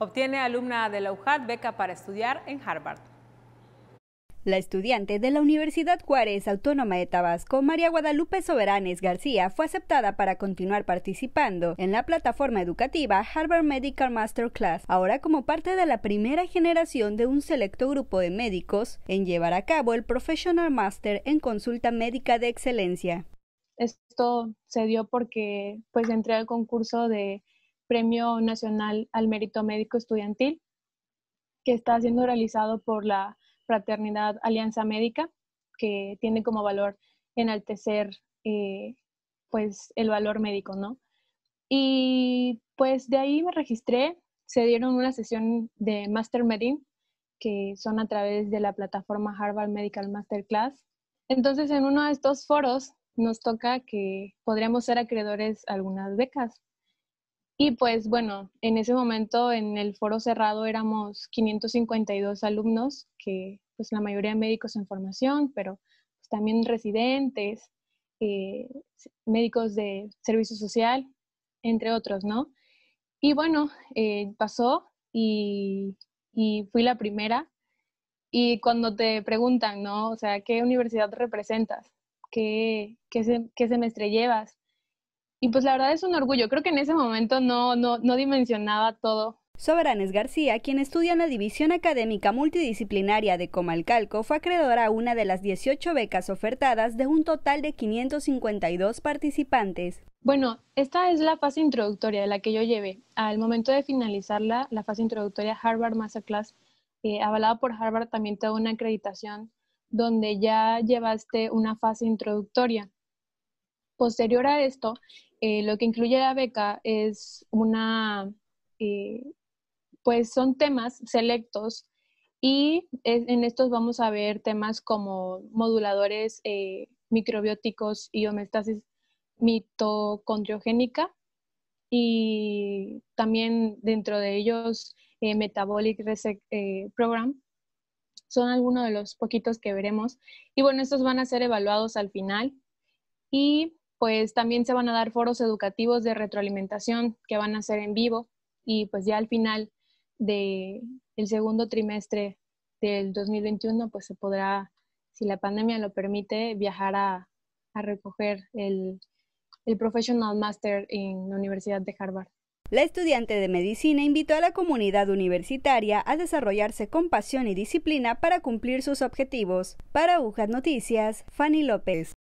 Obtiene alumna de la UJAT beca para estudiar en Harvard. La estudiante de la Universidad Juárez Autónoma de Tabasco, María Guadalupe Soberanes García, fue aceptada para continuar participando en la plataforma educativa Harvard Medical Masterclass, ahora como parte de la primera generación de un selecto grupo de médicos en llevar a cabo el Professional Master en Consulta Médica de Excelencia. Esto se dio porque pues entré al concurso de Premio Nacional al Mérito Médico Estudiantil, que está siendo realizado por la Fraternidad Alianza Médica, que tiene como valor enaltecer eh, pues el valor médico, ¿no? Y pues de ahí me registré, se dieron una sesión de Master Medin, que son a través de la plataforma Harvard Medical Masterclass. Entonces, en uno de estos foros nos toca que podríamos ser acreedores a algunas becas. Y pues bueno, en ese momento en el foro cerrado éramos 552 alumnos, que pues la mayoría médicos en formación, pero pues, también residentes, eh, médicos de servicio social, entre otros, ¿no? Y bueno, eh, pasó y, fui la primera. Y cuando te preguntan, ¿no? O sea, ¿qué universidad representas? ¿Qué, qué, qué semestre llevas? Y pues la verdad es un orgullo, creo que en ese momento no, no, no dimensionaba todo. Soberanes García, quien estudia en la División Académica Multidisciplinaria de Comalcalco, fue acreedora a una de las 18 becas ofertadas de un total de 552 participantes. Bueno, esta es la fase introductoria de la que yo llevé. Al momento de finalizarla, la fase introductoria Harvard Masterclass, eh, avalada por Harvard, también te una acreditación donde ya llevaste una fase introductoria. Posterior a esto, eh, lo que incluye la beca es una, eh, pues son temas selectos y en estos vamos a ver temas como moduladores eh, microbióticos y homeostasis mitocondriogénica y también dentro de ellos Metabolic Program. Son algunos de los poquitos que veremos. Y bueno, estos van a ser evaluados al final. Y pues también se van a dar foros educativos de retroalimentación que van a ser en vivo y pues ya al final del segundo trimestre del 2021 pues se podrá, si la pandemia lo permite, viajar a, recoger el, el Professional Master en la Universidad de Harvard. La estudiante de medicina invitó a la comunidad universitaria a desarrollarse con pasión y disciplina para cumplir sus objetivos. Para Agujas Noticias, Fanny López.